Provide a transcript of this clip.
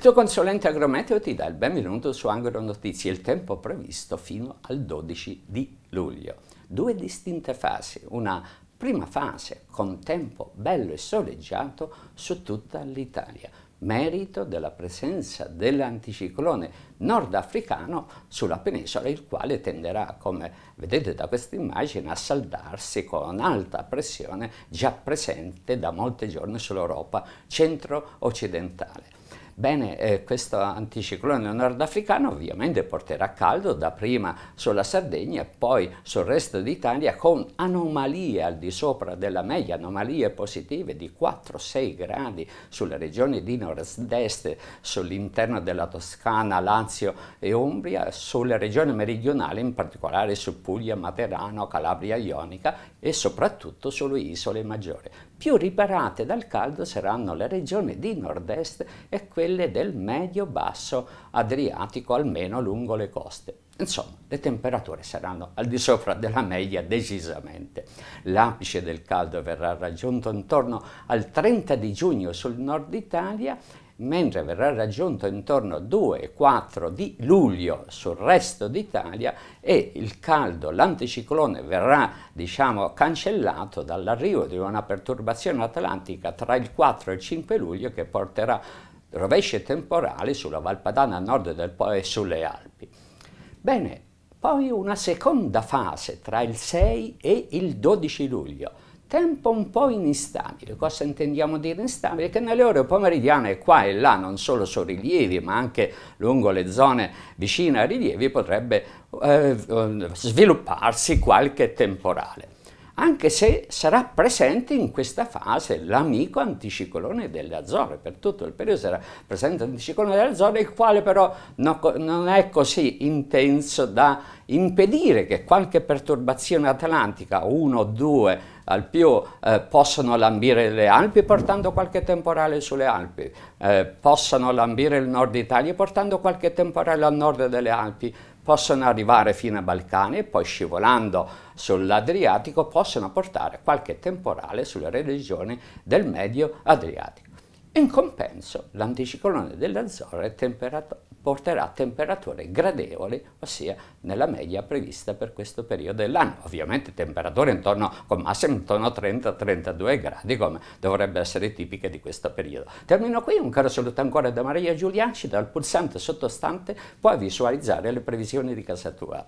Il tuo consulente agrometeo ti dà il benvenuto su Angolo Notizie, il tempo previsto fino al 12 di luglio. Due distinte fasi, una prima fase con tempo bello e soleggiato su tutta l'Italia, merito della presenza dell'anticiclone nordafricano sulla penisola, il quale tenderà, come vedete da questa immagine, a saldarsi con alta pressione già presente da molti giorni sull'Europa centro-occidentale. Bene, eh, questo anticiclone nordafricano ovviamente porterà caldo dapprima sulla Sardegna e poi sul resto d'Italia con anomalie al di sopra della media, anomalie positive di 4-6 gradi sulle regioni di nord-est, sull'interno della Toscana, Lazio e Umbria, sulle regioni meridionali, in particolare su Puglia, Materano, Calabria Ionica e soprattutto sulle isole maggiori più riparate dal caldo saranno le regioni di nord-est e quelle del medio-basso Adriatico, almeno lungo le coste. Insomma, le temperature saranno al di sopra della media decisamente. L'apice del caldo verrà raggiunto intorno al 30 di giugno sul nord Italia, mentre verrà raggiunto intorno al 2-4 di luglio sul resto d'Italia e il caldo, l'anticiclone verrà diciamo, cancellato dall'arrivo di una perturbazione atlantica tra il 4 e il 5 luglio che porterà rovesce temporali sulla Valpadana a nord del Po e sulle Alpi. Bene, poi una seconda fase tra il 6 e il 12 luglio, tempo un po' instabile. Cosa intendiamo dire instabile? Che nelle ore pomeridiane qua e là, non solo su rilievi, ma anche lungo le zone vicine a rilievi, potrebbe eh, svilupparsi qualche temporale anche se sarà presente in questa fase l'amico anticiclone delle Azzorre, per tutto il periodo sarà presente l'anticiclone delle Azzorre, il quale però no, non è così intenso da impedire che qualche perturbazione atlantica, uno o due al più, eh, possano lambire le Alpi portando qualche temporale sulle Alpi, eh, possano lambire il nord Italia portando qualche temporale al nord delle Alpi, possono arrivare fino ai Balcani e poi scivolando sull'Adriatico possono portare qualche temporale sulle religioni del Medio Adriatico. In compenso, l'anticiclone dell'Azzorre temperato porterà temperature gradevoli, ossia nella media prevista per questo periodo dell'anno. Ovviamente temperature intorno, con massimo intorno a 30-32 gradi, come dovrebbe essere tipiche di questo periodo. Termino qui, un caro saluto ancora da Maria Giulianci, dal pulsante sottostante puoi visualizzare le previsioni di casa tua.